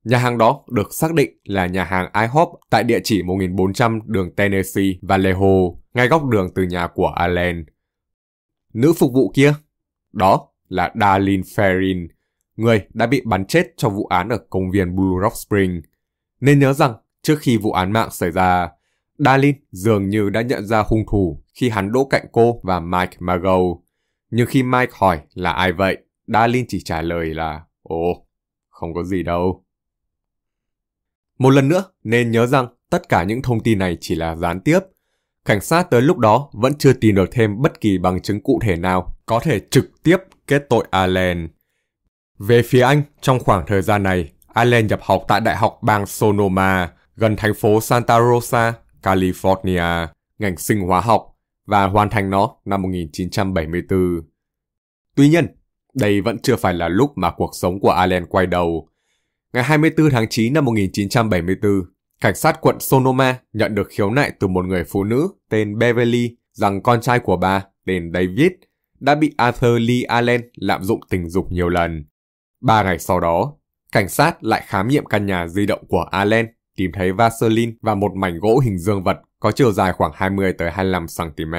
Nhà hàng đó được xác định là nhà hàng IHOP tại địa chỉ 1400 đường Tennessee Vallejo, ngay góc đường từ nhà của Allen. Nữ phục vụ kia, đó là Darlene Ferrin, người đã bị bắn chết trong vụ án ở công viên Blue Rock Spring. Nên nhớ rằng, trước khi vụ án mạng xảy ra, Darlene dường như đã nhận ra hung thủ khi hắn đỗ cạnh cô và Mike Margot. Nhưng khi Mike hỏi là ai vậy, Darlene chỉ trả lời là Ồ, không có gì đâu. Một lần nữa, nên nhớ rằng tất cả những thông tin này chỉ là gián tiếp. Cảnh sát tới lúc đó vẫn chưa tìm được thêm bất kỳ bằng chứng cụ thể nào có thể trực tiếp kết tội Allen. Về phía Anh, trong khoảng thời gian này, Allen nhập học tại Đại học bang Sonoma, gần thành phố Santa Rosa, California, ngành sinh hóa học và hoàn thành nó năm 1974. Tuy nhiên, đây vẫn chưa phải là lúc mà cuộc sống của Allen quay đầu. Ngày 24 tháng 9 năm 1974, cảnh sát quận Sonoma nhận được khiếu nại từ một người phụ nữ tên Beverly rằng con trai của bà, tên David, đã bị Arthur Lee Allen lạm dụng tình dục nhiều lần. Ba ngày sau đó, cảnh sát lại khám nghiệm căn nhà di động của Allen, tìm thấy Vaseline và một mảnh gỗ hình dương vật có chiều dài khoảng 20 tới 25 cm.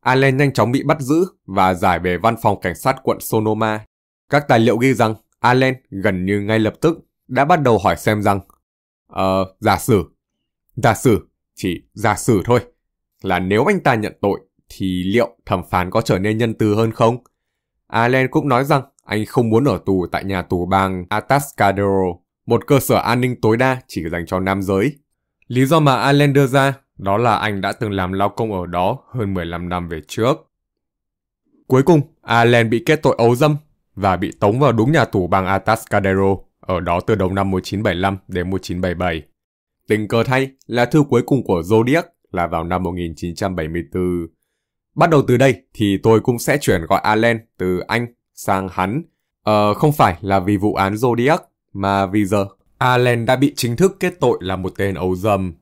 Allen nhanh chóng bị bắt giữ và giải về văn phòng cảnh sát quận Sonoma. Các tài liệu ghi rằng Allen gần như ngay lập tức đã bắt đầu hỏi xem rằng Ờ, giả sử, giả sử, chỉ giả sử thôi, là nếu anh ta nhận tội thì liệu thẩm phán có trở nên nhân từ hơn không? Allen cũng nói rằng anh không muốn ở tù tại nhà tù bang Atascadero, một cơ sở an ninh tối đa chỉ dành cho nam giới. Lý do mà Allen đưa ra đó là anh đã từng làm lao công ở đó hơn 15 năm về trước. Cuối cùng, Allen bị kết tội ấu dâm và bị tống vào đúng nhà tù bang Atascadero, ở đó từ đầu năm 1975 đến 1977. Tình cờ thay là thư cuối cùng của Zodiac là vào năm 1974. Bắt đầu từ đây thì tôi cũng sẽ chuyển gọi Allen từ anh sang hắn. Ờ, không phải là vì vụ án Zodiac, mà vì giờ Allen đã bị chính thức kết tội là một tên ấu dâm.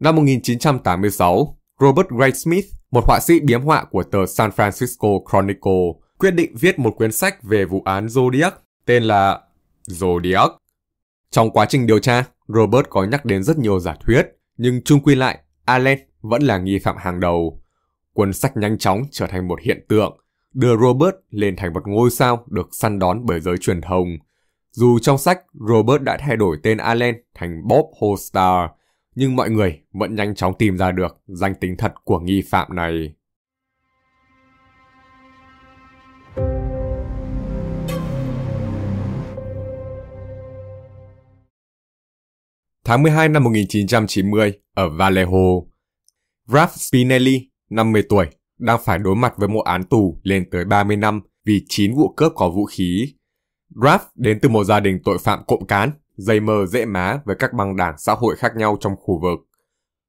Năm 1986, Robert Gray Smith, một họa sĩ biếm họa của tờ San Francisco Chronicle, quyết định viết một quyển sách về vụ án Zodiac tên là Zodiac. Trong quá trình điều tra, Robert có nhắc đến rất nhiều giả thuyết, nhưng chung quy lại, Allen vẫn là nghi phạm hàng đầu. Cuốn sách nhanh chóng trở thành một hiện tượng, đưa Robert lên thành một ngôi sao được săn đón bởi giới truyền thông. Dù trong sách Robert đã thay đổi tên Allen thành Bob Holstar, nhưng mọi người vẫn nhanh chóng tìm ra được danh tính thật của nghi phạm này. tháng 12 năm 1990 ở Vallejo. Ralph Spinelli, 50 tuổi, đang phải đối mặt với một án tù lên tới 30 năm vì 9 vụ cướp có vũ khí. Ralph đến từ một gia đình tội phạm cộm cán, dây mơ dễ má với các băng đảng xã hội khác nhau trong khu vực.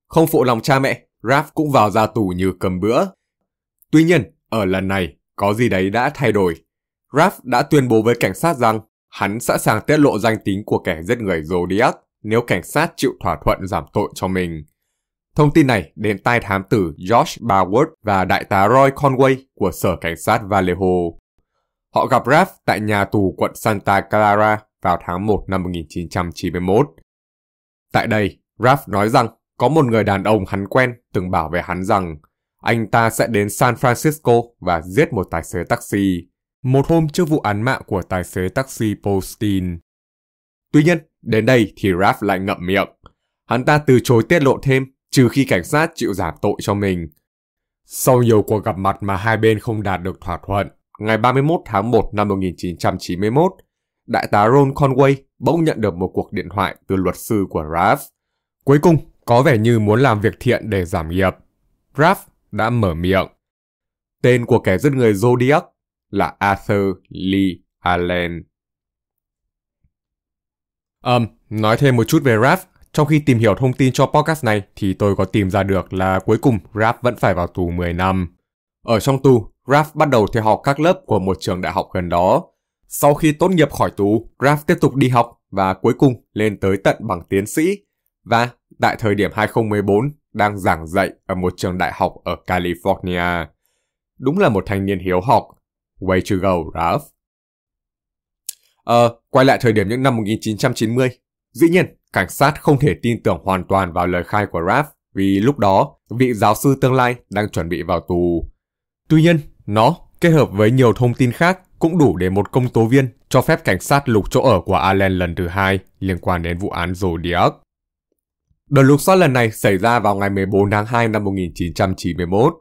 Không phụ lòng cha mẹ, Ralph cũng vào ra tù như cầm bữa. Tuy nhiên, ở lần này, có gì đấy đã thay đổi. Ralph đã tuyên bố với cảnh sát rằng hắn sẵn sàng tiết lộ danh tính của kẻ giết người Zodiac – nếu cảnh sát chịu thỏa thuận giảm tội cho mình. Thông tin này đến tai thám tử Josh Barwood và đại tá Roy Conway của Sở Cảnh sát Vallejo. Họ gặp Raff tại nhà tù quận Santa Clara vào tháng 1 năm 1991. Tại đây, Raff nói rằng có một người đàn ông hắn quen từng bảo về hắn rằng anh ta sẽ đến San Francisco và giết một tài xế taxi, một hôm trước vụ án mạng của tài xế taxi Paul Steen. Tuy nhiên, Đến đây thì Raph lại ngậm miệng. Hắn ta từ chối tiết lộ thêm, trừ khi cảnh sát chịu giảm tội cho mình. Sau nhiều cuộc gặp mặt mà hai bên không đạt được thỏa thuận, ngày 31 tháng 1 năm 1991, đại tá Ron Conway bỗng nhận được một cuộc điện thoại từ luật sư của Raph. Cuối cùng, có vẻ như muốn làm việc thiện để giảm nghiệp. Raph đã mở miệng. Tên của kẻ giết người Zodiac là Arthur Lee Allen. Um, nói thêm một chút về Rap, trong khi tìm hiểu thông tin cho podcast này thì tôi có tìm ra được là cuối cùng Rap vẫn phải vào tù 10 năm. Ở trong tù, Rap bắt đầu theo học các lớp của một trường đại học gần đó. Sau khi tốt nghiệp khỏi tù, Rap tiếp tục đi học và cuối cùng lên tới tận bằng tiến sĩ. Và tại thời điểm 2014, đang giảng dạy ở một trường đại học ở California. Đúng là một thanh niên hiếu học. Way to go, Ralph. Ờ, quay lại thời điểm những năm 1990. Dĩ nhiên, cảnh sát không thể tin tưởng hoàn toàn vào lời khai của Raph vì lúc đó vị giáo sư tương lai đang chuẩn bị vào tù. Tuy nhiên, nó kết hợp với nhiều thông tin khác cũng đủ để một công tố viên cho phép cảnh sát lục chỗ ở của Allen lần thứ hai liên quan đến vụ án Zodiac. Đợt lục soát lần này xảy ra vào ngày 14 tháng 2 năm 1991.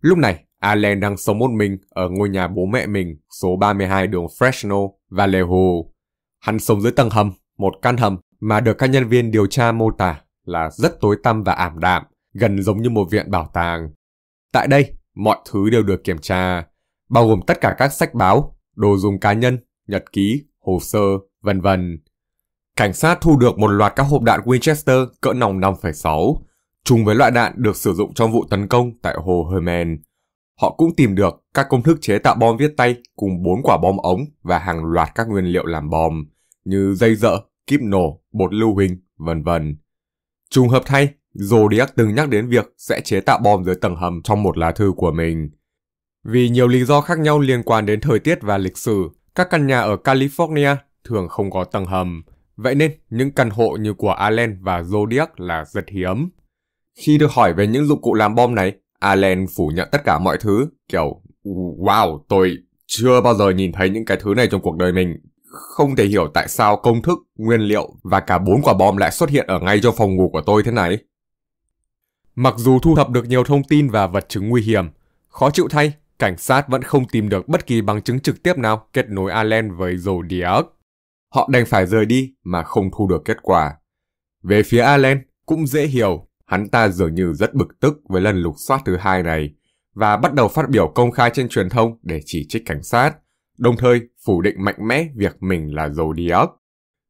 Lúc này, Allen đang sống một mình ở ngôi nhà bố mẹ mình số 32 đường Fresno Vallejo. Hắn sống dưới tầng hầm, một căn hầm mà được các nhân viên điều tra mô tả là rất tối tăm và ảm đạm, gần giống như một viện bảo tàng. Tại đây, mọi thứ đều được kiểm tra, bao gồm tất cả các sách báo, đồ dùng cá nhân, nhật ký, hồ sơ, vân vân. Cảnh sát thu được một loạt các hộp đạn Winchester cỡ nòng 5,6, chung với loại đạn được sử dụng trong vụ tấn công tại hồ Hermann họ cũng tìm được các công thức chế tạo bom viết tay cùng bốn quả bom ống và hàng loạt các nguyên liệu làm bom như dây dợ, kíp nổ, bột lưu huỳnh, vân vân. Trùng hợp thay, Zodiac từng nhắc đến việc sẽ chế tạo bom dưới tầng hầm trong một lá thư của mình. Vì nhiều lý do khác nhau liên quan đến thời tiết và lịch sử, các căn nhà ở California thường không có tầng hầm, vậy nên những căn hộ như của Allen và Zodiac là rất hiếm. Khi được hỏi về những dụng cụ làm bom này, Allen phủ nhận tất cả mọi thứ, kiểu Wow, tôi chưa bao giờ nhìn thấy những cái thứ này trong cuộc đời mình. Không thể hiểu tại sao công thức, nguyên liệu và cả bốn quả bom lại xuất hiện ở ngay trong phòng ngủ của tôi thế này. Mặc dù thu thập được nhiều thông tin và vật chứng nguy hiểm, khó chịu thay, cảnh sát vẫn không tìm được bất kỳ bằng chứng trực tiếp nào kết nối Allen với Zodiac. Họ đành phải rời đi mà không thu được kết quả. Về phía Allen, cũng dễ hiểu Hắn ta dường như rất bực tức với lần lục soát thứ hai này và bắt đầu phát biểu công khai trên truyền thông để chỉ trích cảnh sát, đồng thời phủ định mạnh mẽ việc mình là Zodiac.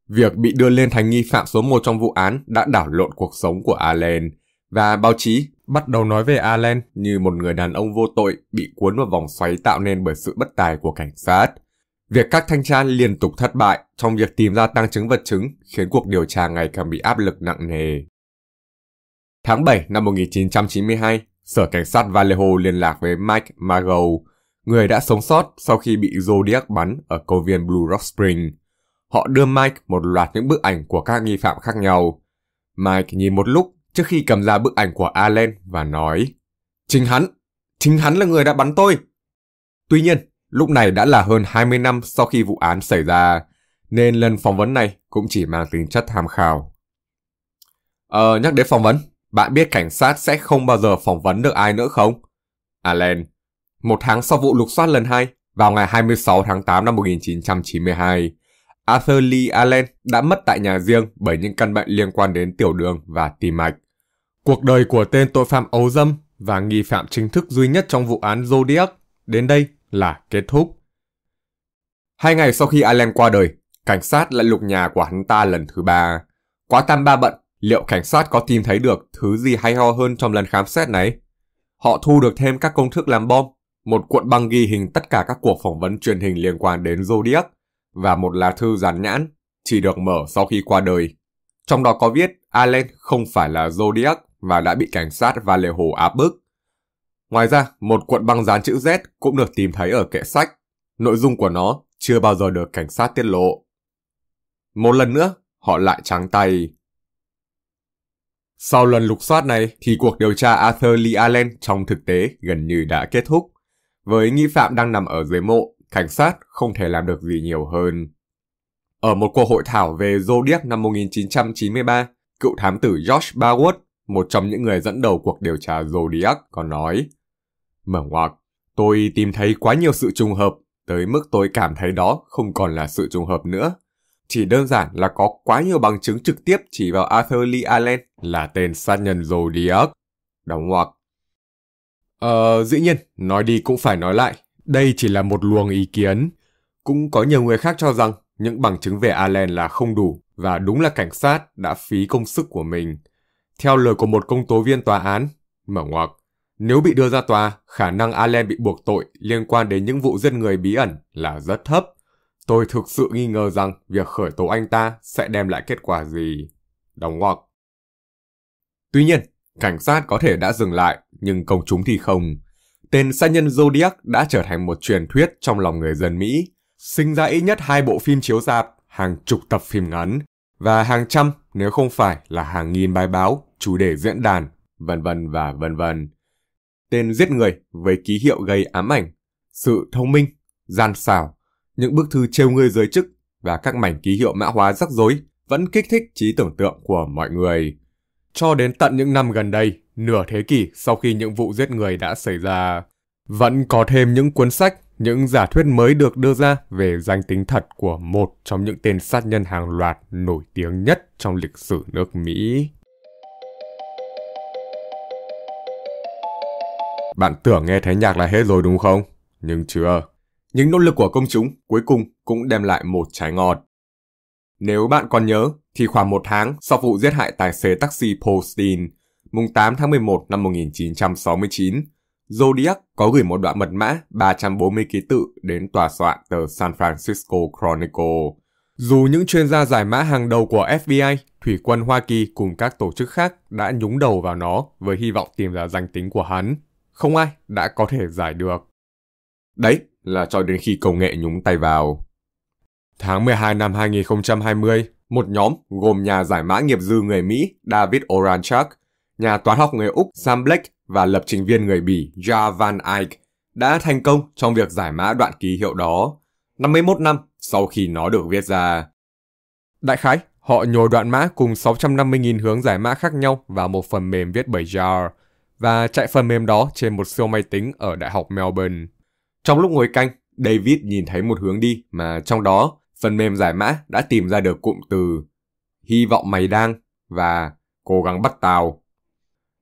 Việc bị đưa lên thành nghi phạm số 1 trong vụ án đã đảo lộn cuộc sống của Allen và báo chí bắt đầu nói về Allen như một người đàn ông vô tội bị cuốn vào vòng xoáy tạo nên bởi sự bất tài của cảnh sát. Việc các thanh tra liên tục thất bại trong việc tìm ra tăng chứng vật chứng khiến cuộc điều tra ngày càng bị áp lực nặng nề. Tháng 7 năm 1992, Sở Cảnh sát Vallejo liên lạc với Mike Margow, người đã sống sót sau khi bị Zodiac bắn ở công viên Blue Rock Spring. Họ đưa Mike một loạt những bức ảnh của các nghi phạm khác nhau. Mike nhìn một lúc trước khi cầm ra bức ảnh của Allen và nói Chính hắn! Chính hắn là người đã bắn tôi! Tuy nhiên, lúc này đã là hơn 20 năm sau khi vụ án xảy ra, nên lần phỏng vấn này cũng chỉ mang tính chất tham khảo. Ờ, nhắc đến phỏng vấn, bạn biết cảnh sát sẽ không bao giờ phỏng vấn được ai nữa không? Allen, một tháng sau vụ lục soát lần hai vào ngày 26 tháng 8 năm 1992, Arthur Lee Allen đã mất tại nhà riêng bởi những căn bệnh liên quan đến tiểu đường và tim mạch. Cuộc đời của tên tội phạm ấu dâm và nghi phạm chính thức duy nhất trong vụ án Zodiac đến đây là kết thúc. Hai ngày sau khi Allen qua đời, cảnh sát lại lục nhà của hắn ta lần thứ ba. Quá tam ba bận liệu cảnh sát có tìm thấy được thứ gì hay ho hơn trong lần khám xét này? Họ thu được thêm các công thức làm bom, một cuộn băng ghi hình tất cả các cuộc phỏng vấn truyền hình liên quan đến Zodiac và một lá thư dán nhãn chỉ được mở sau khi qua đời. Trong đó có viết Allen không phải là Zodiac và đã bị cảnh sát và lề hồ áp bức. Ngoài ra, một cuộn băng dán chữ Z cũng được tìm thấy ở kệ sách. Nội dung của nó chưa bao giờ được cảnh sát tiết lộ. Một lần nữa, họ lại trắng tay sau lần lục soát này thì cuộc điều tra Arthur Lee Allen trong thực tế gần như đã kết thúc. Với nghi phạm đang nằm ở dưới mộ, cảnh sát không thể làm được gì nhiều hơn. Ở một cuộc hội thảo về Zodiac năm 1993, cựu thám tử Josh Barwood, một trong những người dẫn đầu cuộc điều tra Zodiac, còn nói Mở ngoặc, tôi tìm thấy quá nhiều sự trùng hợp, tới mức tôi cảm thấy đó không còn là sự trùng hợp nữa. Chỉ đơn giản là có quá nhiều bằng chứng trực tiếp chỉ vào Arthur Lee Allen là tên sát nhân Zodiac. Đóng ngoặc. Ờ, dĩ nhiên, nói đi cũng phải nói lại. Đây chỉ là một luồng ý kiến. Cũng có nhiều người khác cho rằng những bằng chứng về Allen là không đủ và đúng là cảnh sát đã phí công sức của mình. Theo lời của một công tố viên tòa án, mở ngoặc, nếu bị đưa ra tòa, khả năng Allen bị buộc tội liên quan đến những vụ giết người bí ẩn là rất thấp. Tôi thực sự nghi ngờ rằng việc khởi tố anh ta sẽ đem lại kết quả gì. Đóng ngoặc. Tuy nhiên, cảnh sát có thể đã dừng lại, nhưng công chúng thì không. Tên sát nhân Zodiac đã trở thành một truyền thuyết trong lòng người dân Mỹ, sinh ra ít nhất hai bộ phim chiếu rạp, hàng chục tập phim ngắn và hàng trăm nếu không phải là hàng nghìn bài báo, chủ đề diễn đàn, vân vân và vân vân. Tên giết người với ký hiệu gây ám ảnh, sự thông minh, gian xảo những bức thư trêu ngươi giới chức và các mảnh ký hiệu mã hóa rắc rối vẫn kích thích trí tưởng tượng của mọi người. Cho đến tận những năm gần đây, nửa thế kỷ sau khi những vụ giết người đã xảy ra, vẫn có thêm những cuốn sách, những giả thuyết mới được đưa ra về danh tính thật của một trong những tên sát nhân hàng loạt nổi tiếng nhất trong lịch sử nước Mỹ. Bạn tưởng nghe thấy nhạc là hết rồi đúng không? Nhưng chưa, những nỗ lực của công chúng cuối cùng cũng đem lại một trái ngọt. Nếu bạn còn nhớ, thì khoảng một tháng sau vụ giết hại tài xế taxi Paul Steen, mùng 8 tháng 11 năm 1969, Zodiac có gửi một đoạn mật mã 340 ký tự đến tòa soạn tờ San Francisco Chronicle. Dù những chuyên gia giải mã hàng đầu của FBI, thủy quân Hoa Kỳ cùng các tổ chức khác đã nhúng đầu vào nó với hy vọng tìm ra danh tính của hắn, không ai đã có thể giải được. Đấy là cho đến khi công nghệ nhúng tay vào. Tháng 12 năm 2020, một nhóm gồm nhà giải mã nghiệp dư người Mỹ David Oranchak, nhà toán học người Úc Sam Blake và lập trình viên người Bỉ Ja Van Eyck đã thành công trong việc giải mã đoạn ký hiệu đó 51 năm sau khi nó được viết ra. Đại khái, họ nhồi đoạn mã cùng 650.000 hướng giải mã khác nhau vào một phần mềm viết bởi JAR và chạy phần mềm đó trên một siêu máy tính ở Đại học Melbourne. Trong lúc ngồi canh, David nhìn thấy một hướng đi mà trong đó phần mềm giải mã đã tìm ra được cụm từ hy vọng mày đang và cố gắng bắt tàu.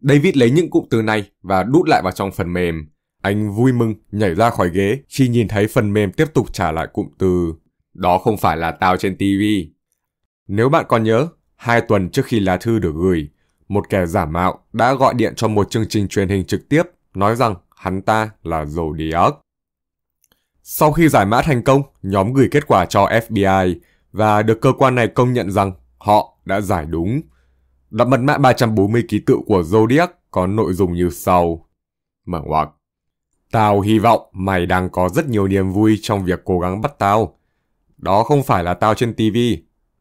David lấy những cụm từ này và đút lại vào trong phần mềm. Anh vui mừng nhảy ra khỏi ghế khi nhìn thấy phần mềm tiếp tục trả lại cụm từ đó không phải là tao trên TV. Nếu bạn còn nhớ, hai tuần trước khi lá thư được gửi, một kẻ giả mạo đã gọi điện cho một chương trình truyền hình trực tiếp nói rằng hắn ta là Zodiac. Sau khi giải mã thành công, nhóm gửi kết quả cho FBI và được cơ quan này công nhận rằng họ đã giải đúng. Đặt mật mã 340 ký tự của Zodiac có nội dung như sau. Mở ngoặc. Tao hy vọng mày đang có rất nhiều niềm vui trong việc cố gắng bắt tao. Đó không phải là tao trên TV.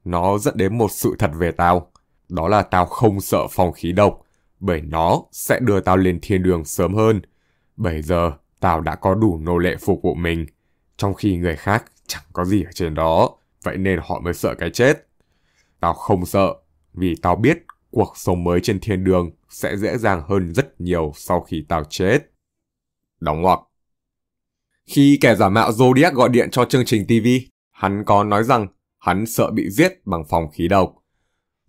Nó dẫn đến một sự thật về tao. Đó là tao không sợ phòng khí độc, bởi nó sẽ đưa tao lên thiên đường sớm hơn. Bây giờ, Tao đã có đủ nô lệ phục vụ mình, trong khi người khác chẳng có gì ở trên đó, vậy nên họ mới sợ cái chết. Tao không sợ, vì tao biết cuộc sống mới trên thiên đường sẽ dễ dàng hơn rất nhiều sau khi tao chết. Đóng ngoặc. Khi kẻ giả mạo Zodiac gọi điện cho chương trình TV, hắn có nói rằng hắn sợ bị giết bằng phòng khí độc.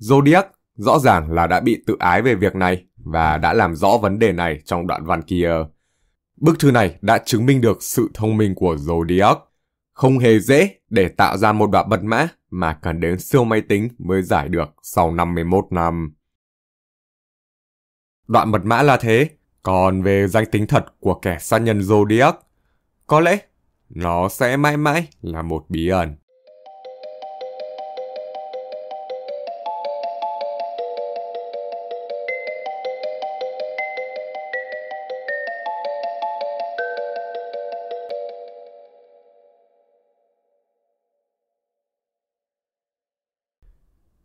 Zodiac rõ ràng là đã bị tự ái về việc này và đã làm rõ vấn đề này trong đoạn văn kia. Bức thư này đã chứng minh được sự thông minh của Zodiac. Không hề dễ để tạo ra một đoạn mật mã mà cần đến siêu máy tính mới giải được sau 51 năm. Đoạn mật mã là thế, còn về danh tính thật của kẻ sát nhân Zodiac, có lẽ nó sẽ mãi mãi là một bí ẩn.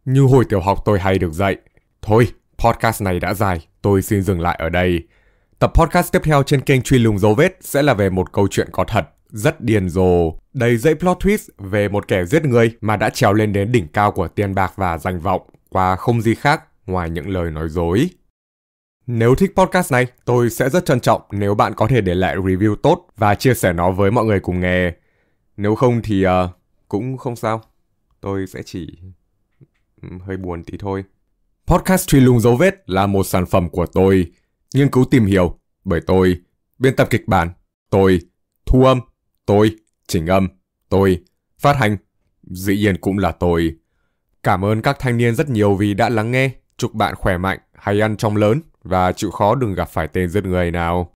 Như hồi tiểu học tôi hay được dạy. Thôi, podcast này đã dài, tôi xin dừng lại ở đây. Tập podcast tiếp theo trên kênh Truy Lùng Dấu Vết sẽ là về một câu chuyện có thật, rất điên rồ, đầy dãy plot twist về một kẻ giết người mà đã trèo lên đến đỉnh cao của tiền bạc và danh vọng qua không gì khác ngoài những lời nói dối. Nếu thích podcast này, tôi sẽ rất trân trọng nếu bạn có thể để lại review tốt và chia sẻ nó với mọi người cùng nghe. Nếu không thì uh, cũng không sao. Tôi sẽ chỉ hơi buồn tí thôi. Podcast Truy Lung Dấu Vết là một sản phẩm của tôi, nghiên cứu tìm hiểu bởi tôi, biên tập kịch bản, tôi, thu âm, tôi, chỉnh âm, tôi, phát hành, dĩ nhiên cũng là tôi. Cảm ơn các thanh niên rất nhiều vì đã lắng nghe, chúc bạn khỏe mạnh, hay ăn trong lớn và chịu khó đừng gặp phải tên giết người nào.